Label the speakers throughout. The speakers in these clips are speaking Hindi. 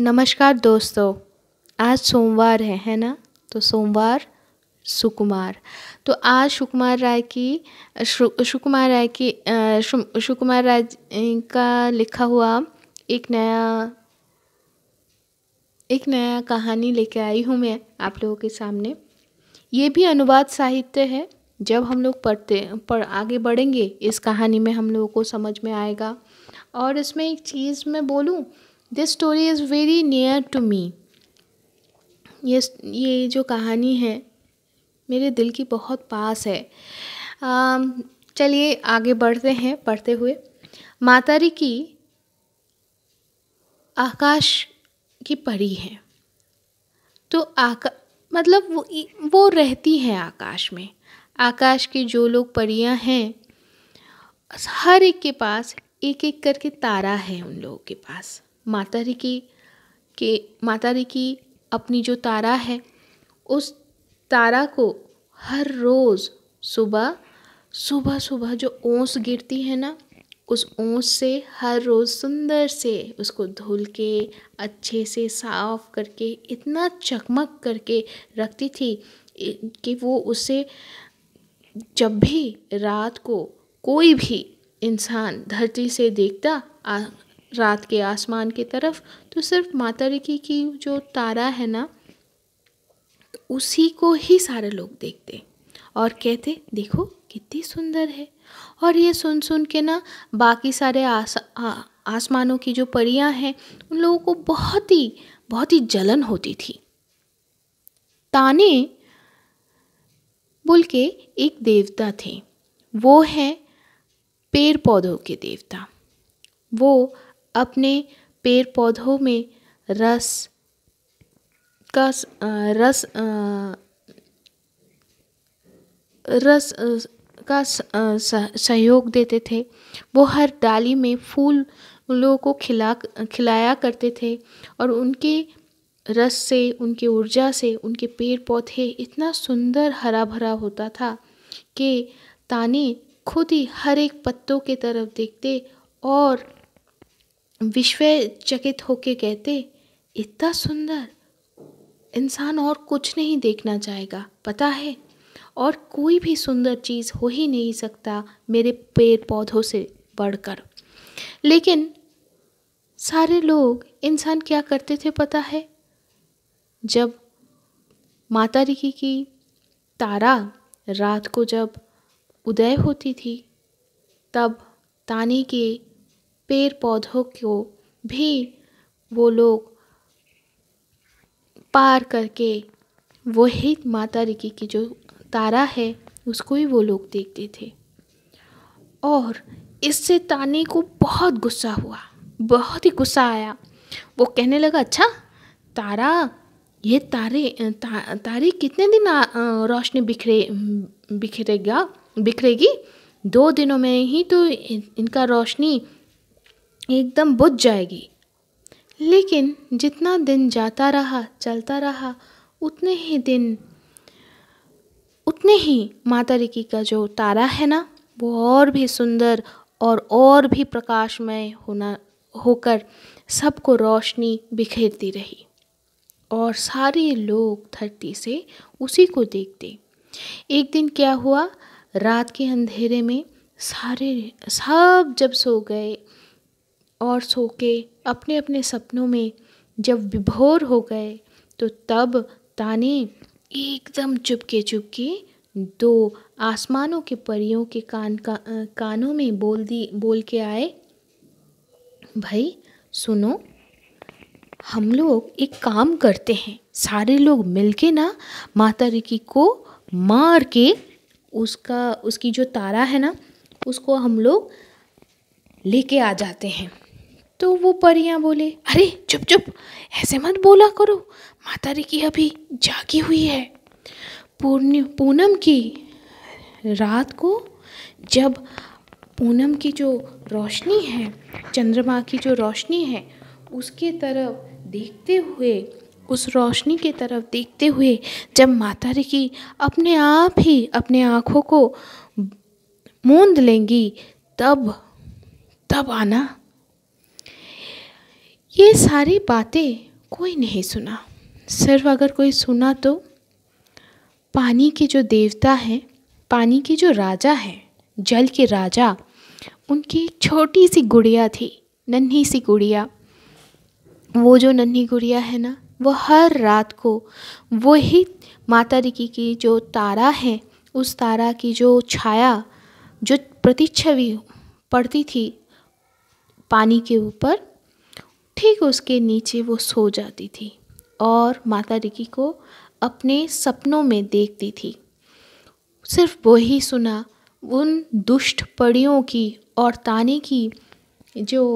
Speaker 1: नमस्कार दोस्तों आज सोमवार है है ना तो सोमवार सुकुमार तो आज सुकुमार राय की सुकुमार राय की सुकुमार राय का लिखा हुआ एक नया एक नया कहानी लेके आई हूँ मैं आप लोगों के सामने ये भी अनुवाद साहित्य है जब हम लोग पढ़ते पढ़ आगे बढ़ेंगे इस कहानी में हम लोगों को समझ में आएगा और इसमें एक चीज़ मैं बोलूँ this story is very near to me ये ये जो कहानी है मेरे दिल की बहुत पास है चलिए आगे बढ़ते हैं पढ़ते हुए मातारी की आकाश की परी है तो आका मतलब वो वो रहती हैं आकाश में आकाश की जो लोग परियां हैं हर एक के पास एक एक करके तारा है उन लोगों के पास माता की के माता की अपनी जो तारा है उस तारा को हर रोज़ सुबह सुबह सुबह जो ओस गिरती है ना उस ओस से हर रोज़ सुंदर से उसको धुल के अच्छे से साफ करके इतना चकमक करके रखती थी कि वो उसे जब भी रात को कोई भी इंसान धरती से देखता रात के आसमान की तरफ तो सिर्फ माता रिकी की जो तारा है ना तो उसी को ही सारे लोग देखते और कहते देखो कितनी सुंदर है और ये सुन सुन के ना बाकी सारे आस आसमानों की जो परियां हैं उन लोगों को बहुत ही बहुत ही जलन होती थी ताने बोल के एक देवता थे वो हैं पेड़ पौधों के देवता वो अपने पेड़ पौधों में रस का रस रस का सहयोग देते थे वो हर डाली में फूल लोगों को खिला खिलाया करते थे और उनके रस से उनकी ऊर्जा से उनके पेड़ पौधे इतना सुंदर हरा भरा होता था कि ताने खुद ही हर एक पत्तों के तरफ देखते और विश्वचकित होके कहते इतना सुंदर इंसान और कुछ नहीं देखना चाहेगा पता है और कोई भी सुंदर चीज़ हो ही नहीं सकता मेरे पेड़ पौधों से बढ़कर लेकिन सारे लोग इंसान क्या करते थे पता है जब माता रिकी की तारा रात को जब उदय होती थी तब ताने के पेड़ पौधों को भी वो लोग पार करके वही माता रिकी की जो तारा है उसको ही वो लोग देखते थे और इससे ताने को बहुत गुस्सा हुआ बहुत ही गुस्सा आया वो कहने लगा अच्छा तारा ये तारे ता, तारे कितने दिन रोशनी बिखरे बिखरेगा बिखरेगी दो दिनों में ही तो इनका रोशनी एकदम बुझ जाएगी लेकिन जितना दिन जाता रहा चलता रहा उतने ही दिन उतने ही माता रिकी का जो तारा है ना वो और भी सुंदर और और भी प्रकाशमय होना होकर सबको रोशनी बिखेरती रही और सारे लोग धरती से उसी को देखते एक दिन क्या हुआ रात के अंधेरे में सारे सब जब सो गए और सो के अपने अपने सपनों में जब विभोर हो गए तो तब ताने एकदम चुपके चुपके दो आसमानों के परियों के कान का कानों में बोल दी बोल के आए भाई सुनो हम लोग एक काम करते हैं सारे लोग मिलके ना माता रिकी को मार के उसका उसकी जो तारा है ना उसको हम लोग लेके आ जाते हैं तो वो परियां बोले अरे चुप चुप ऐसे मत बोला करो माता री की अभी जागी हुई है पूर्ण पूनम की रात को जब पूनम की जो रोशनी है चंद्रमा की जो रोशनी है उसके तरफ देखते हुए उस रोशनी की तरफ देखते हुए जब माता की अपने आप ही अपने आँखों को मूंद लेंगी तब तब आना ये सारी बातें कोई नहीं सुना सिर्फ अगर कोई सुना तो पानी के जो देवता हैं पानी के जो राजा हैं जल के राजा उनकी एक छोटी सी गुड़िया थी नन्ही सी गुड़िया वो जो नन्ही गुड़िया है ना वो हर रात को वही माता रिकी की जो तारा है उस तारा की जो छाया जो प्रतिच्छवि पड़ती थी पानी के ऊपर ठीक उसके नीचे वो सो जाती थी और माता रिकी को अपने सपनों में देखती थी सिर्फ वो ही सुना उन दुष्ट पड़ियों की और ताने की जो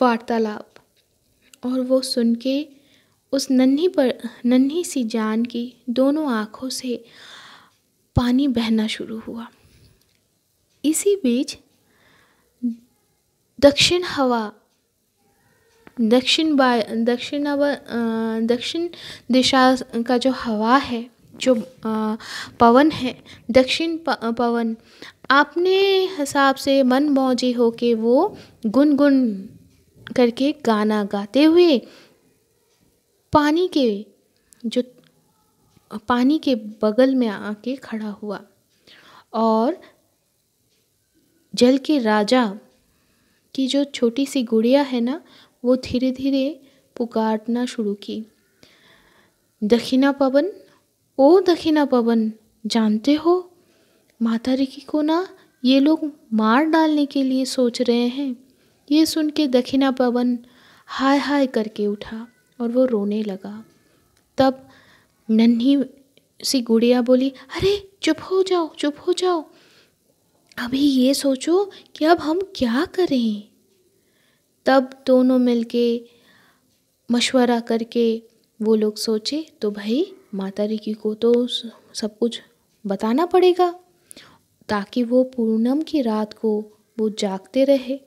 Speaker 1: वार्तालाप और वो सुन के उस नन्ही पर नन्ही सी जान की दोनों आँखों से पानी बहना शुरू हुआ इसी बीच दक्षिण हवा दक्षिण बाय दक्षिण दक्षिण दिशा का जो हवा है जो पवन है दक्षिण पवन अपने हिसाब से मन मौजी हो के वो गुनगुन करके गाना गाते हुए पानी के जो पानी के बगल में आके खड़ा हुआ और जल के राजा की जो छोटी सी गुड़िया है ना वो धीरे धीरे पुकारना शुरू की दक्षिणा पवन ओ दक्षिणा पवन जानते हो माता रिकी को ना ये लोग मार डालने के लिए सोच रहे हैं ये सुन के दक्षिणा पवन हाय हाय करके उठा और वो रोने लगा तब नन्ही सी गुड़िया बोली अरे चुप हो जाओ चुप हो जाओ अभी ये सोचो कि अब हम क्या करें तब दोनों मिलके मशवरा करके वो लोग सोचे तो भाई माता जी को तो सब कुछ बताना पड़ेगा ताकि वो पूर्णम की रात को वो जागते रहे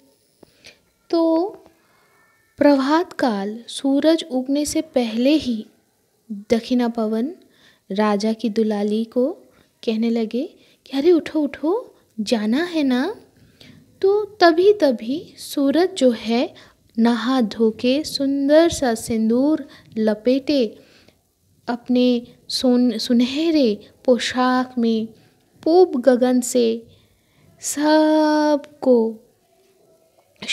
Speaker 1: तो प्रभात काल सूरज उगने से पहले ही दक्षिणा पवन राजा की दुलाली को कहने लगे कि अरे उठो उठो जाना है ना तो तभी तभी सूरज जो है नहा धो के सुंदर सा सिंदूर लपेटे अपने सुन सुनहरे पोशाक में पूब गगन से सबको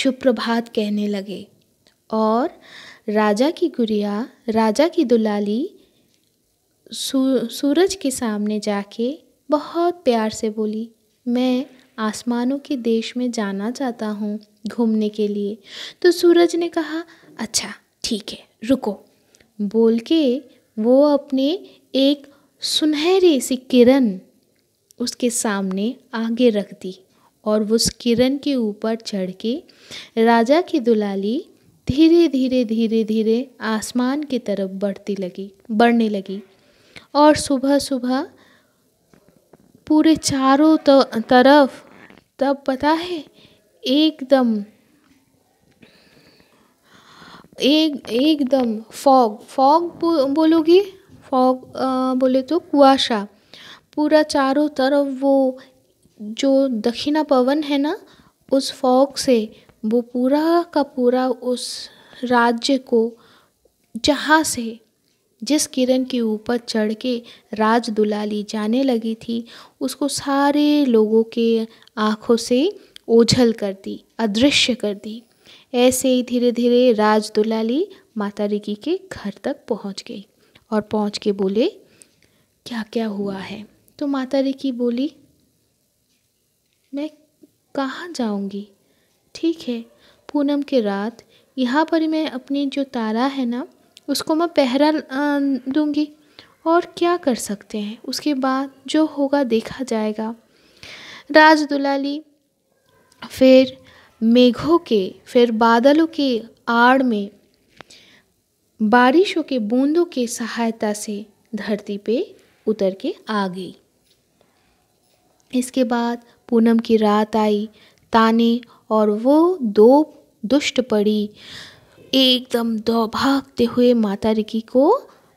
Speaker 1: सुप्रभात कहने लगे और राजा की गुड़िया राजा की दुलाली सू, सूरज के सामने जाके बहुत प्यार से बोली मैं आसमानों के देश में जाना चाहता हूँ घूमने के लिए तो सूरज ने कहा अच्छा ठीक है रुको बोल के वो अपने एक सुनहरे सी किरण उसके सामने आगे रख दी और उस किरण के ऊपर चढ़ के राजा की दुलाली धीरे धीरे धीरे धीरे आसमान की तरफ बढ़ती लगी बढ़ने लगी और सुबह सुबह पूरे चारों तरफ तब पता है एकदम एक एकदम फॉग फॉग बोलोगे फॉग बोले तो कुआशा पूरा चारों तरफ वो जो दक्षिणा पवन है ना उस फॉग से वो पूरा का पूरा उस राज्य को जहाँ से जिस किरण के ऊपर चढ़ के राज दुलाली जाने लगी थी उसको सारे लोगों के आँखों से ओझल कर दी अदृश्य कर दी ऐसे ही धीरे धीरे राज दुलाली माता रिकी के घर तक पहुंच गई और पहुंच के बोले क्या क्या हुआ है तो माता रिकी बोली मैं कहाँ जाऊँगी ठीक है पूनम के रात यहाँ पर मैं अपनी जो तारा है ना उसको मैं पहरा दूंगी और क्या कर सकते हैं उसके बाद जो होगा देखा जाएगा राज दुलाली फिर मेघों के फिर बादलों के आड़ में बारिशों के बूंदों के सहायता से धरती पे उतर के आ गई इसके बाद पूनम की रात आई ताने और वो दो दुष्ट पड़ी एकदम दौभागते हुए माता रिकी को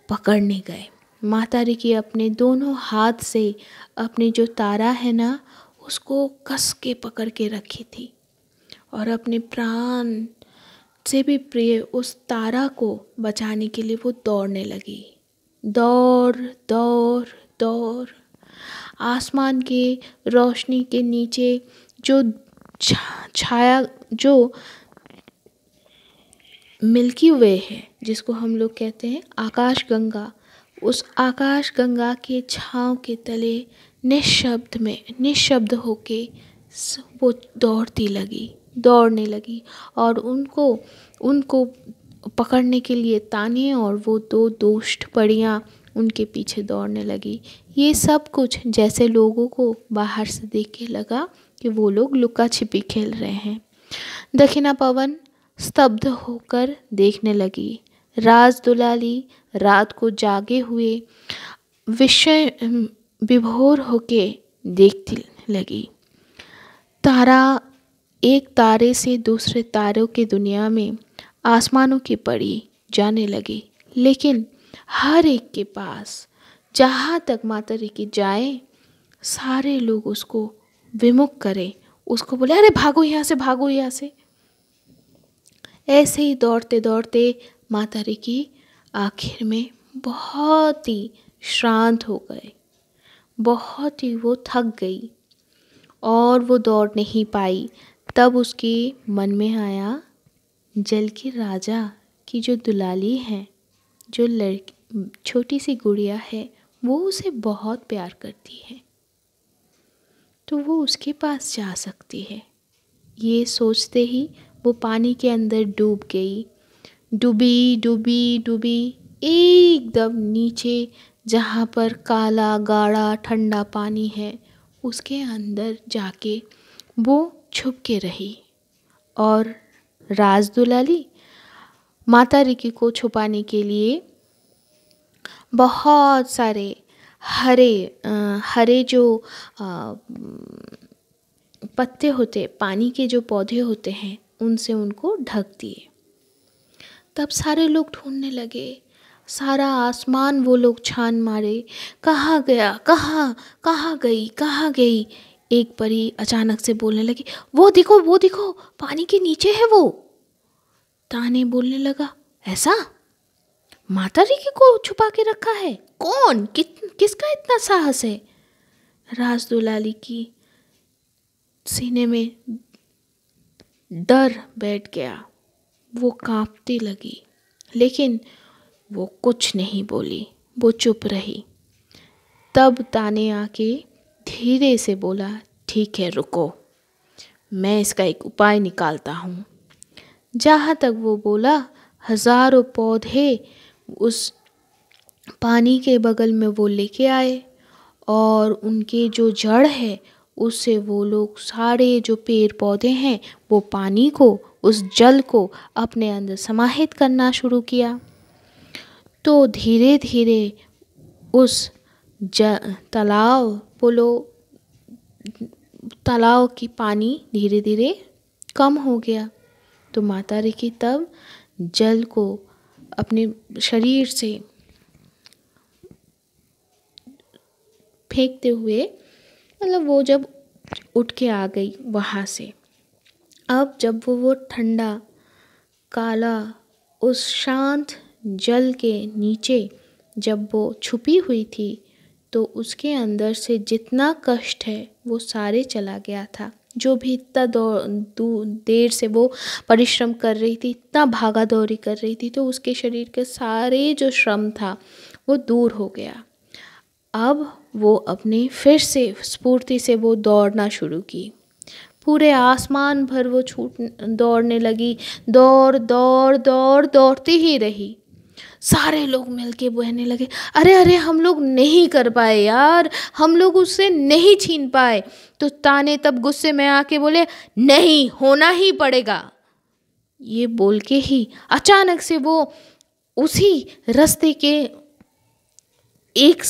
Speaker 1: पकड़ने गए माता रिकी अपने दोनों हाथ से अपनी जो तारा है ना उसको कस के पकड़ के रखी थी और अपने प्राण से भी प्रिय उस तारा को बचाने के लिए वो दौड़ने लगी दौड़ दौड़ दौड़ आसमान के रोशनी के नीचे जो छाया जो मिल्की वे है जिसको हम लोग कहते हैं आकाश गंगा उस आकाश गंगा के छाँव के तले निश्द में निशब्द होके वो दौड़ती लगी दौड़ने लगी और उनको उनको पकड़ने के लिए ताने और वो दो दोष्ट पड़ियाँ उनके पीछे दौड़ने लगी ये सब कुछ जैसे लोगों को बाहर से देख के लगा कि वो लोग लुका छिपी खेल रहे हैं दक्षिणा पवन स्तब्ध होकर देखने लगी राज दुलाली रात को जागे हुए विषय विभोर होके देखती लगी तारा एक तारे से दूसरे तारों के दुनिया में आसमानों की पड़ी जाने लगी लेकिन हर एक के पास जहाँ तक माता की जाए सारे लोग उसको विमुख करें उसको बोले अरे भागो यहाँ से भागो यहाँ से ऐसे ही दौड़ते दौड़ते माता की आखिर में बहुत ही शांत हो गए बहुत ही वो थक गई और वो दौड़ नहीं पाई तब उसके मन में आया जल के राजा की जो दुलाली है जो लड़की छोटी सी गुड़िया है वो उसे बहुत प्यार करती है तो वो उसके पास जा सकती है ये सोचते ही वो पानी के अंदर डूब गई डूबी डूबी डूबी एकदम नीचे जहाँ पर काला गाढ़ा ठंडा पानी है उसके अंदर जाके वो छुप के रही और राज दुलाली माता रिकी को छुपाने के लिए बहुत सारे हरे आ, हरे जो आ, पत्ते होते पानी के जो पौधे होते हैं उनसे उनको ढक दिए तब सारे लोग ढूंढने लगे सारा आसमान वो लोग छान मारे कहाँ गया कहाँ कहाँ गई कहाँ गई एक परी अचानक से बोलने लगी वो देखो वो देखो पानी के नीचे है वो ताने बोलने लगा ऐसा माता जी को छुपा के रखा है कौन कि, किसका इतना साहस है राज दुलाली की सीने में डर बैठ गया वो कांपती लगी लेकिन वो कुछ नहीं बोली वो चुप रही तब ताने आके धीरे से बोला ठीक है रुको मैं इसका एक उपाय निकालता हूँ जहाँ तक वो बोला हजारों पौधे उस पानी के बगल में वो लेके आए और उनके जो जड़ है उससे वो लोग सारे जो पेड़ पौधे हैं वो पानी को उस जल को अपने अंदर समाहित करना शुरू किया तो धीरे धीरे उस ज तालाब बोलो तालाब की पानी धीरे धीरे कम हो गया तो माता रेखी तब जल को अपने शरीर से फेंकते हुए मतलब वो जब उठ के आ गई वहाँ से अब जब वो वो ठंडा काला उस शांत जल के नीचे जब वो छुपी हुई थी तो उसके अंदर से जितना कष्ट है वो सारे चला गया था जो भी इतना दौड़ देर से वो परिश्रम कर रही थी इतना भागा दौड़ी कर रही थी तो उसके शरीर के सारे जो श्रम था वो दूर हो गया अब वो अपने फिर से स्फूर्ति से वो दौड़ना शुरू की पूरे आसमान भर वो छूट दौड़ने लगी दौड़ दौड़ दौड़ दौड़ती ही रही सारे लोग मिलके बहने लगे अरे अरे हम लोग नहीं कर पाए यार हम लोग उससे नहीं छीन पाए तो ताने तब गुस्से में आके बोले नहीं होना ही पड़ेगा ये बोल के ही अचानक से वो उसी रास्ते के एक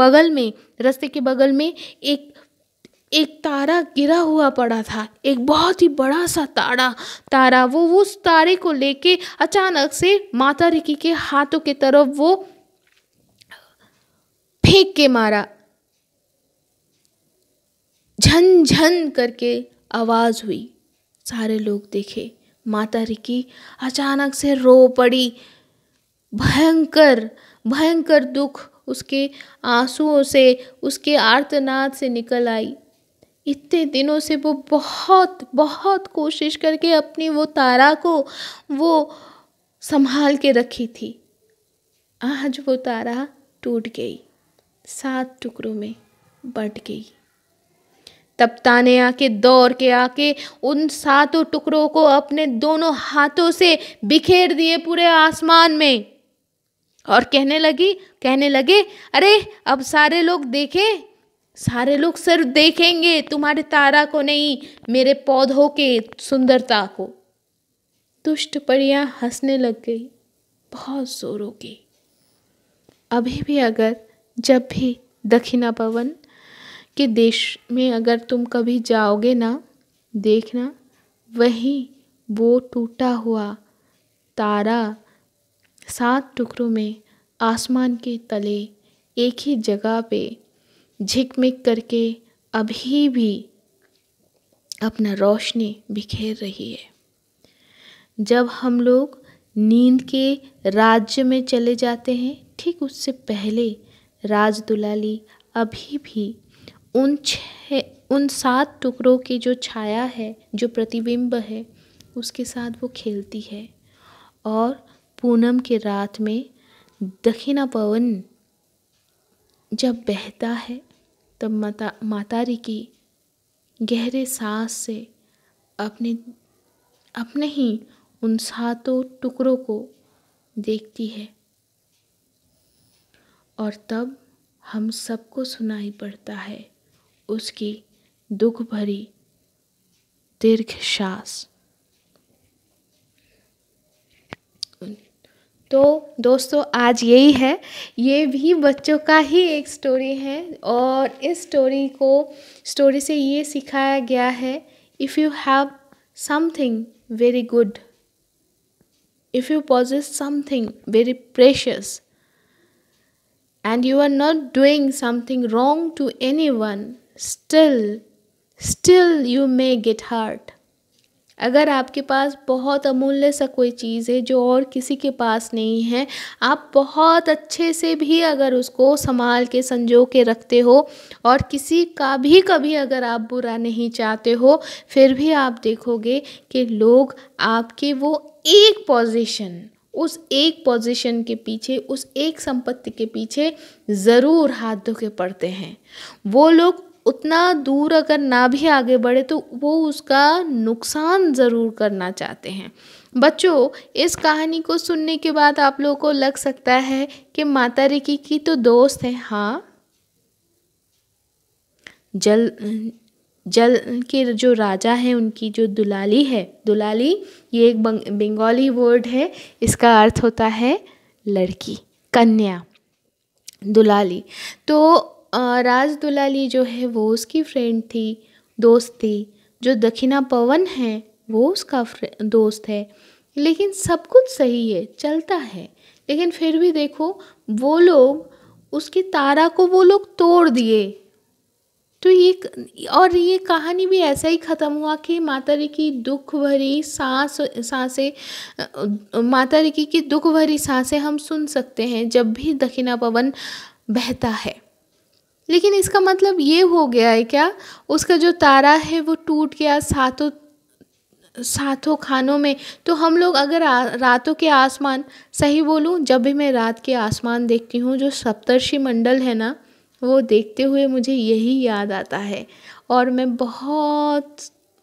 Speaker 1: बगल में रस्ते के बगल में एक एक तारा गिरा हुआ पड़ा था एक बहुत ही बड़ा सा तारा तारा वो उस तारे को लेके अचानक से माता रिकी के हाथों के तरफ वो फेंक के मारा झन झन करके आवाज़ हुई सारे लोग देखे माता रिकी अचानक से रो पड़ी भयंकर भयंकर दुख उसके आँसुओं से उसके आर्तनाद से निकल आई इतने दिनों से वो बहुत बहुत कोशिश करके अपनी वो तारा को वो संभाल के रखी थी आज वो तारा टूट गई सात टुकड़ों में बट गई तब ताने आके दौड़ के आके उन सातों टुकड़ों को अपने दोनों हाथों से बिखेर दिए पूरे आसमान में और कहने लगी कहने लगे अरे अब सारे लोग देखें सारे लोग सिर्फ देखेंगे तुम्हारे तारा को नहीं मेरे पौधों के सुंदरता को दुष्ट परियां हंसने लग गई बहुत जोरों की अभी भी अगर जब भी दक्षिणा पवन के देश में अगर तुम कभी जाओगे ना देखना वहीं वो टूटा हुआ तारा सात टुकड़ों में आसमान के तले एक ही जगह पे झिकमिक करके अभी भी अपना रोशनी बिखेर रही है जब हम लोग नींद के राज्य में चले जाते हैं ठीक उससे पहले राज दुलाली अभी भी उन छः उन सात टुकड़ों की जो छाया है जो प्रतिबिंब है उसके साथ वो खेलती है और पूनम के रात में दखिना पवन जब बहता है तब माता मातारी की गहरे सांस से अपने अपने ही उन सातों टुकड़ों को देखती है और तब हम सबको सुनाई पड़ता है उसकी दुख भरी दीर्घ श्वास तो दोस्तों आज यही है ये भी बच्चों का ही एक स्टोरी है और इस स्टोरी को स्टोरी से ये सिखाया गया है if you have something very good if you possess something very precious and you are not doing something wrong to anyone, still, still you may get hurt. अगर आपके पास बहुत अमूल्य सा कोई चीज़ है जो और किसी के पास नहीं है आप बहुत अच्छे से भी अगर उसको संभाल के संजो के रखते हो और किसी का भी कभी अगर आप बुरा नहीं चाहते हो फिर भी आप देखोगे कि लोग आपके वो एक पोजीशन उस एक पोजीशन के पीछे उस एक संपत्ति के पीछे ज़रूर हाथ धो के पड़ते हैं वो लोग उतना दूर अगर ना भी आगे बढ़े तो वो उसका नुकसान ज़रूर करना चाहते हैं बच्चों इस कहानी को सुनने के बाद आप लोगों को लग सकता है कि माता रेखी की तो दोस्त है हाँ जल जल के जो राजा हैं उनकी जो दुलाली है दुलाली ये एक बंगाली वर्ड है इसका अर्थ होता है लड़की कन्या दुलाली तो राज दुलाली जो है वो उसकी फ्रेंड थी दोस्त थी जो दखिना पवन है वो उसका दोस्त है लेकिन सब कुछ सही है चलता है लेकिन फिर भी देखो वो लोग उसकी तारा को वो लोग तोड़ दिए तो ये और ये कहानी भी ऐसा ही ख़त्म हुआ कि माता की दुख भरी सांस सांसें माता की दुख भरी सांसें हम सुन सकते हैं जब भी दक्षिणा पवन बहता है लेकिन इसका मतलब ये हो गया है क्या उसका जो तारा है वो टूट गया सातों सातों खानों में तो हम लोग अगर रातों के आसमान सही बोलूँ जब भी मैं रात के आसमान देखती हूँ जो सप्तर्षि मंडल है ना वो देखते हुए मुझे यही याद आता है और मैं बहुत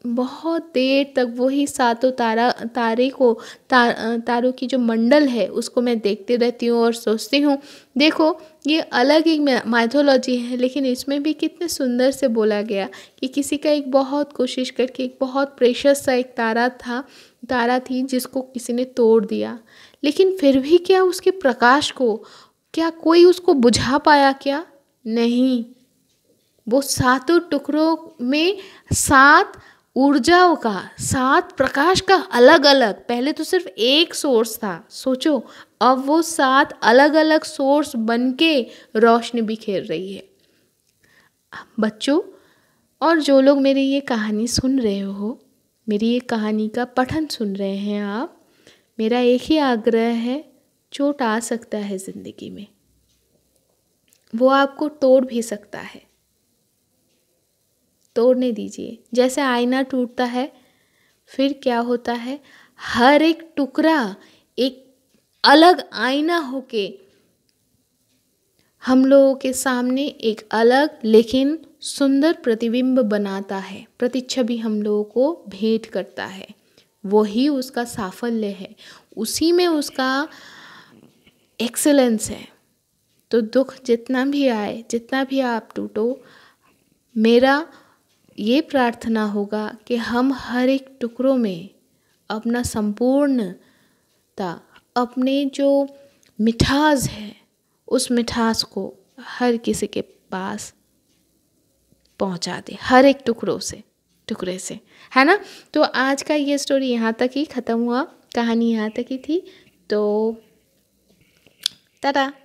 Speaker 1: बहुत देर तक वही सातों तारा तारे को तार तारों की जो मंडल है उसको मैं देखते रहती हूँ और सोचती हूँ देखो ये अलग ही माइथोलॉजी है लेकिन इसमें भी कितने सुंदर से बोला गया कि किसी का एक बहुत कोशिश करके एक बहुत प्रेशस सा एक तारा था तारा थी जिसको किसी ने तोड़ दिया लेकिन फिर भी क्या उसके प्रकाश को क्या कोई उसको बुझा पाया क्या नहीं वो सातों टुकड़ों में सात ऊर्जाओं का सात प्रकाश का अलग अलग पहले तो सिर्फ एक सोर्स था सोचो अब वो सात अलग अलग सोर्स बन के रोशनी बिखेर रही है बच्चों और जो लोग मेरी ये कहानी सुन रहे हो मेरी ये कहानी का पठन सुन रहे हैं आप मेरा एक ही आग्रह है चोट आ सकता है ज़िंदगी में वो आपको तोड़ भी सकता है तोड़ने दीजिए जैसे आईना टूटता है फिर क्या होता है हर एक टुकड़ा एक अलग आईना होके हम लोगों के सामने एक अलग लेकिन सुंदर प्रतिबिंब बनाता है प्रतिच्छवि हम लोगों को भेंट करता है वही उसका साफल्य है उसी में उसका एक्सेलेंस है तो दुख जितना भी आए जितना भी आप टूटो मेरा ये प्रार्थना होगा कि हम हर एक टुकड़ों में अपना संपूर्णता अपने जो मिठास है उस मिठास को हर किसी के पास पहुंचा दे हर एक टुकड़ों से टुकड़े से है ना तो आज का ये स्टोरी यहाँ तक ही ख़त्म हुआ कहानी यहाँ तक ही थी तो तरा